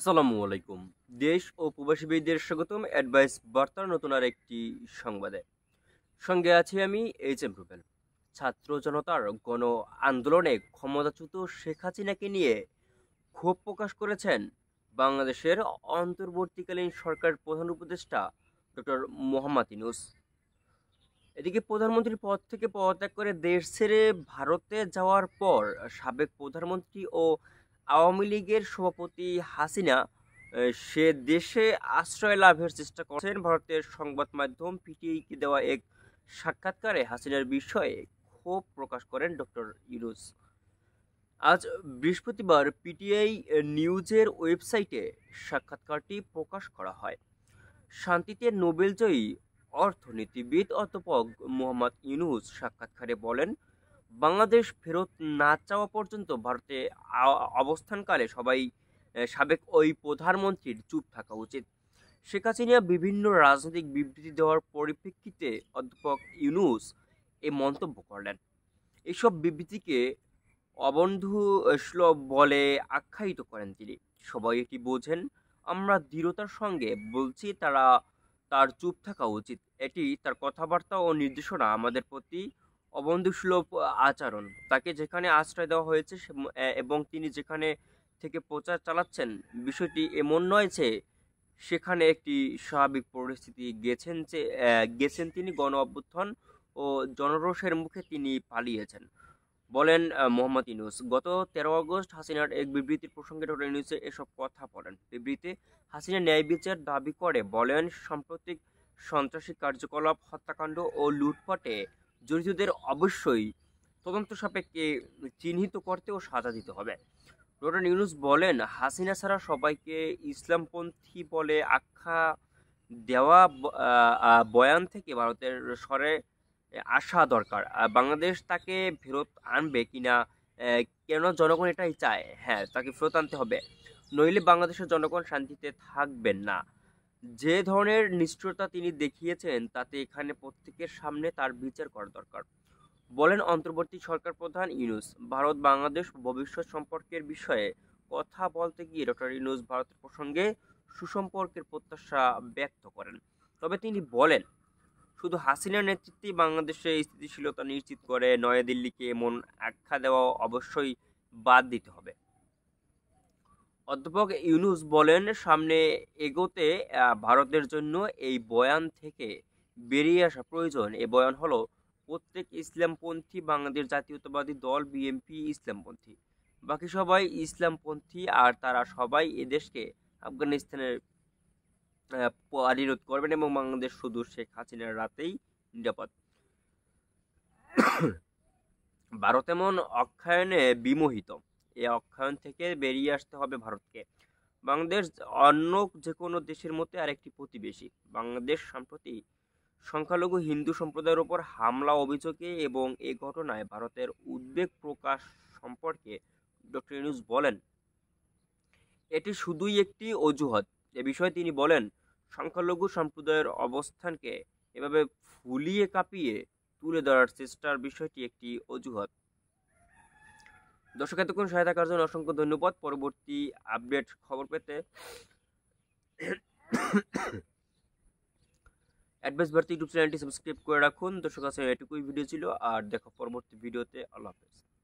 আসসালামু আলাইকুম দেশ ও প্রবাসীবিদের স্বাগতম অ্যাডভাইস বার্তার নতুন আর একটি সংবাদে সঙ্গে আছি আমি এইচ এম রুবেল ছাত্র জনতার গণ আন্দোলনে ক্ষমতাচ্যুত শেখ হাসিনাকে নিয়ে ক্ষোভ প্রকাশ করেছেন বাংলাদেশের অন্তর্বর্তীকালীন সরকার প্রধান উপদেষ্টা ডক্টর মোহাম্মদ ইনুস এদিকে প্রধানমন্ত্রীর পদ থেকে পদত্যাগ করে দেশ ছেড়ে ভারতে যাওয়ার পর সাবেক প্রধানমন্ত্রী ও আওয়ামী লীগের সভাপতি হাসিনা সে দেশে আশ্রয় লাভের চেষ্টা করছেন ভারতের সংবাদ মাধ্যম পিটিআইকে দেওয়া এক সাক্ষাৎকারে হাসিনার বিষয়ে ক্ষোভ প্রকাশ করেন ডক্টর ইউনুস আজ বৃহস্পতিবার পিটিআই নিউজের ওয়েবসাইটে সাক্ষাৎকারটি প্রকাশ করা হয় শান্তিতে নোবেলজয়ী অর্থনীতিবিদ অধ্যাপক মোহাম্মদ ইউনুস সাক্ষাৎকারে বলেন বাংলাদেশ ফেরত না চাওয়া পর্যন্ত ভারতে অবস্থানকালে সবাই সাবেক ওই প্রধানমন্ত্রীর চুপ থাকা উচিত শেখ হাসিনা বিভিন্ন রাজনৈতিক বিবৃতি দেওয়ার পরিপ্রেক্ষিতে অধ্যাপক ইউনুস এ মন্তব্য করলেন এসব বিবৃতিকে অবন্ধু শ্লোভ বলে আখ্যায়িত করেন তিনি সবাই এটি বোঝেন আমরা দৃঢ়তার সঙ্গে বলছি তারা তার চুপ থাকা উচিত এটি তার কথাবার্তা ও নির্দেশনা আমাদের প্রতি অবন্ধুসুলভ আচরণ তাকে যেখানে আশ্রয় দেওয়া হয়েছে এবং তিনি যেখানে থেকে প্রচার চালাচ্ছেন বিষয়টি এমন নয় যে সেখানে একটি স্বাভাবিক পরিস্থিতি গেছেন যে গেছেন তিনি গণ অভ্যুত্থান ও জনরোষের মুখে তিনি পালিয়েছেন বলেন মোহাম্মদ ইনুস গত তেরো আগস্ট হাসিনার এক বিবৃতির প্রসঙ্গে ডক্টর ইনুসে এসব কথা বলেন বিবৃতি হাসিনা ন্যায় বিচার দাবি করে বলেন সাম্প্রতিক সন্ত্রাসী কার্যকলাপ হত্যাকাণ্ড ও লুটপাটে জড়িতদের অবশ্যই তদন্ত সাপেক্ষে চিহ্নিত করতে ও সাজা দিতে হবে ডক্টর ইউনুস বলেন হাসিনা ছাড়া সবাইকে ইসলামপন্থী বলে আখ্যা দেওয়া বয়ান থেকে ভারতের স্বরে আসা দরকার বাংলাদেশ তাকে ফেরত আনবে কিনা কেন জনগণ এটাই চায় হ্যাঁ তাকে ফেরত আনতে হবে নইলে বাংলাদেশের জনগণ শান্তিতে থাকবেন না যে ধরনের নিষ্ঠুরতা তিনি দেখিয়েছেন তাতে এখানে প্রত্যেকের সামনে তার বিচার করা দরকার বলেন অন্তর্বর্তী সরকার প্রধান ইউনুস ভারত বাংলাদেশ ভবিষ্যৎ সম্পর্কের বিষয়ে কথা বলতে গিয়ে ডক্টর ইউনুস ভারতের প্রসঙ্গে সুসম্পর্কের প্রত্যাশা ব্যক্ত করেন তবে তিনি বলেন শুধু হাসিনার নেতৃত্বেই বাংলাদেশে স্থিতিশীলতা নিশ্চিত করে নয়াদিল্লিকে এমন আখ্যা দেওয়া অবশ্যই বাদ দিতে হবে অধ্যাপক ইউনুস বলেন সামনে এগোতে ভারতের জন্য এই বয়ান থেকে বেরিয়ে আসা প্রয়োজন এ বয়ান হলো প্রত্যেক ইসলামপন্থী বাংলাদেশ জাতীয়তাবাদী দল বিএনপি ইসলামপন্থী বাকি সবাই ইসলামপন্থী আর তারা সবাই এদেশকে আফগানিস্তানের পরিরোধ করবেন এবং বাংলাদেশ শুধু শেখ হাসিনার রাতেই নিরাপদ ভারত এমন অক্ষায়নে বিমোহিত এই অক্ষায়ণ থেকে বেরিয়ে আসতে হবে ভারতকে বাংলাদেশ অন্য যে কোনো দেশের মধ্যে আরেকটি প্রতিবেশী বাংলাদেশ সম্প্রতি সংখ্যালঘু হিন্দু সম্প্রদায়ের ওপর হামলা অভিযোগে এবং এই ঘটনায় ভারতের উদ্বেগ প্রকাশ সম্পর্কে ডক্টর ইউনুস বলেন এটি শুধুই একটি অজুহাত এ বিষয়ে তিনি বলেন সংখ্যালঘু সম্প্রদায়ের অবস্থানকে এভাবে ফুলিয়ে কাঁপিয়ে তুলে ধরার চেষ্টার বিষয়টি একটি অজুহাত দর্শক এতক্ষণ সহায়তা করার জন্য অসংখ্য ধন্যবাদ পরবর্তী আপডেট খবর পেতে অ্যাডভাইস ভারতী ইউটিউব চ্যানেলটি সাবস্ক্রাইব করে রাখুন দর্শক আছে এটুকুই ভিডিও ছিল আর দেখো পরবর্তী ভিডিওতে আল্লাহ হাফেজ